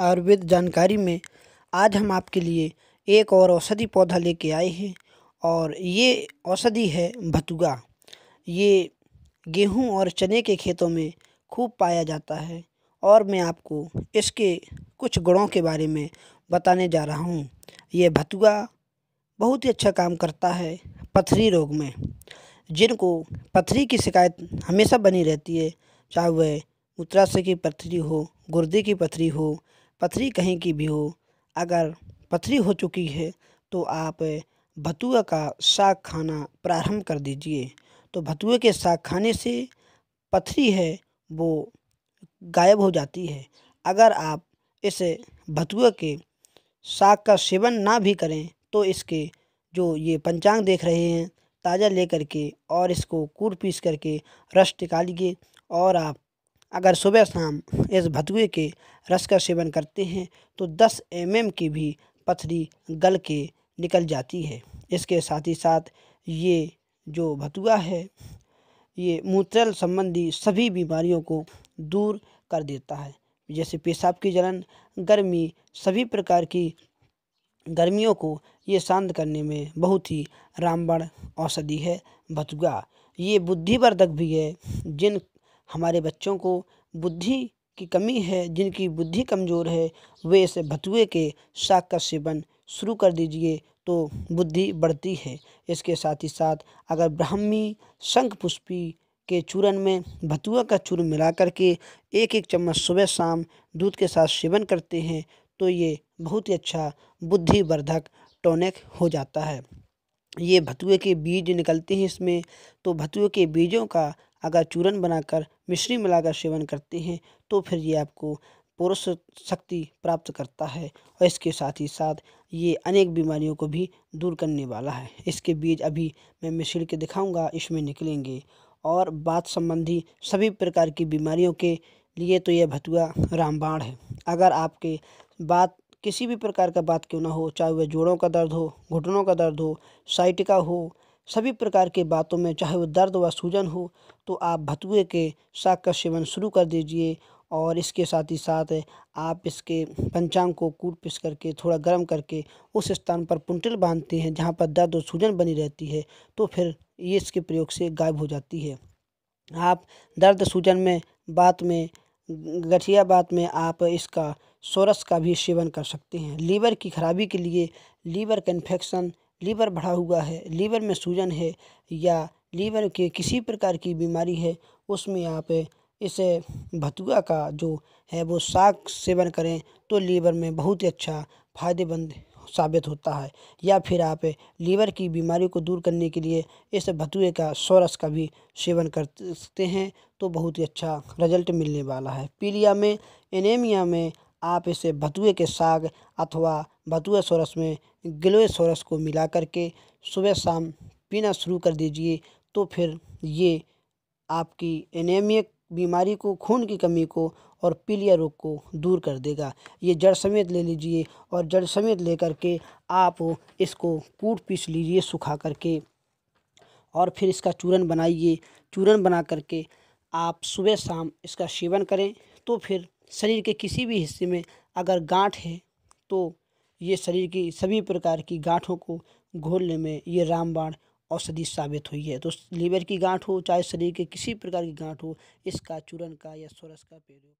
आयुर्वेद जानकारी में आज हम आपके लिए एक और औषधि पौधा लेके आए हैं और ये औषधि है भतुआ ये गेहूं और चने के खेतों में खूब पाया जाता है और मैं आपको इसके कुछ गुणों के बारे में बताने जा रहा हूँ ये भतुआ बहुत ही अच्छा काम करता है पथरी रोग में जिनको पथरी की शिकायत हमेशा बनी रहती है चाहे वह मूत्राशय की पथरी हो गुर्दे की पथरी हो पथरी कहीं की भी हो अगर पथरी हो चुकी है तो आप भतुआ का साग खाना प्रारंभ कर दीजिए तो भतुए के साग खाने से पथरी है वो गायब हो जाती है अगर आप इस भतुए के साग का सेवन ना भी करें तो इसके जो ये पंचांग देख रहे हैं ताज़ा लेकर के और इसको कूट पीस करके रस निकालिए और आप अगर सुबह शाम इस भतुए के रस का सेवन करते हैं तो 10 एम की भी पथरी गल के निकल जाती है इसके साथ ही साथ ये जो भतुआ है ये मूत्रल संबंधी सभी बीमारियों को दूर कर देता है जैसे पेशाब की जलन गर्मी सभी प्रकार की गर्मियों को ये शांत करने में बहुत ही रामबण औषधि है भतुआ ये बुद्धिवर्धक भी है जिन हमारे बच्चों को बुद्धि की कमी है जिनकी बुद्धि कमज़ोर है वे इसे भतुए के शाक का सेवन शुरू कर दीजिए तो बुद्धि बढ़ती है इसके साथ ही साथ अगर ब्राह्मी शंख पुष्पी के चूरन में भतुआ का चूर्ण मिला करके एक एक चम्मच सुबह शाम दूध के साथ सेवन करते हैं तो ये बहुत ही अच्छा बुद्धिवर्धक टॉनिक हो जाता है ये भतुए के बीज निकलते हैं इसमें तो भतुए के बीजों का अगर चूरन बनाकर मिश्री मिलाकर सेवन करते हैं तो फिर ये आपको पुरुष शक्ति प्राप्त करता है और इसके साथ ही साथ ये अनेक बीमारियों को भी दूर करने वाला है इसके बीज अभी मैं मिश्र के दिखाऊंगा इसमें निकलेंगे और बात संबंधी सभी प्रकार की बीमारियों के लिए तो यह भतुआ रामबाण है अगर आपके बात किसी भी प्रकार का बात क्यों ना हो चाहे वह जोड़ों का दर्द हो घुटनों का दर्द हो साइटिका हो सभी प्रकार के बातों में चाहे वो दर्द व सूजन हो तो आप भतुए के साग का सेवन शुरू कर दीजिए और इसके साथ ही साथ आप इसके पंचांग को कूट पिस करके थोड़ा गर्म करके उस स्थान पर पुंटल बांधते हैं जहाँ पर दर्द और सूजन बनी रहती है तो फिर ये इसके प्रयोग से गायब हो जाती है आप दर्द सूजन में बात में गठिया बात में आप इसका सोरस का भी सेवन कर सकते हैं लीवर की खराबी के लिए लीवर का इन्फेक्शन लीवर बढ़ा हुआ है लीवर में सूजन है या लीवर के किसी प्रकार की बीमारी है उसमें आप इस भतुआ का जो है वो साग सेवन करें तो लीवर में बहुत ही अच्छा फायदेमंद साबित होता है या फिर आप लीवर की बीमारी को दूर करने के लिए इस भतुए का सोरस का भी सेवन करते हैं तो बहुत ही अच्छा रिजल्ट मिलने वाला है पीलिया में एनेमिया में आप इसे भतुए के साग अथवा भतुए सोरस में गिलोए सोरस को मिला करके सुबह शाम पीना शुरू कर दीजिए तो फिर ये आपकी एनेमिक बीमारी को खून की कमी को और पीलिया रोग को दूर कर देगा ये जड़ समेत ले लीजिए और जड़ समेत ले करके आप इसको कूट पीस लीजिए सुखा करके और फिर इसका चूरन बनाइए चूरन बना करके आप सुबह शाम इसका सेवन करें तो फिर शरीर के किसी भी हिस्से में अगर गांठ है तो ये शरीर की सभी प्रकार की गांठों को घोलने में ये रामबाण औषधि साबित हुई है तो लीवर की गांठ हो चाहे शरीर के किसी प्रकार की गांठ हो इसका चूरन का या सोरस का प्रयोग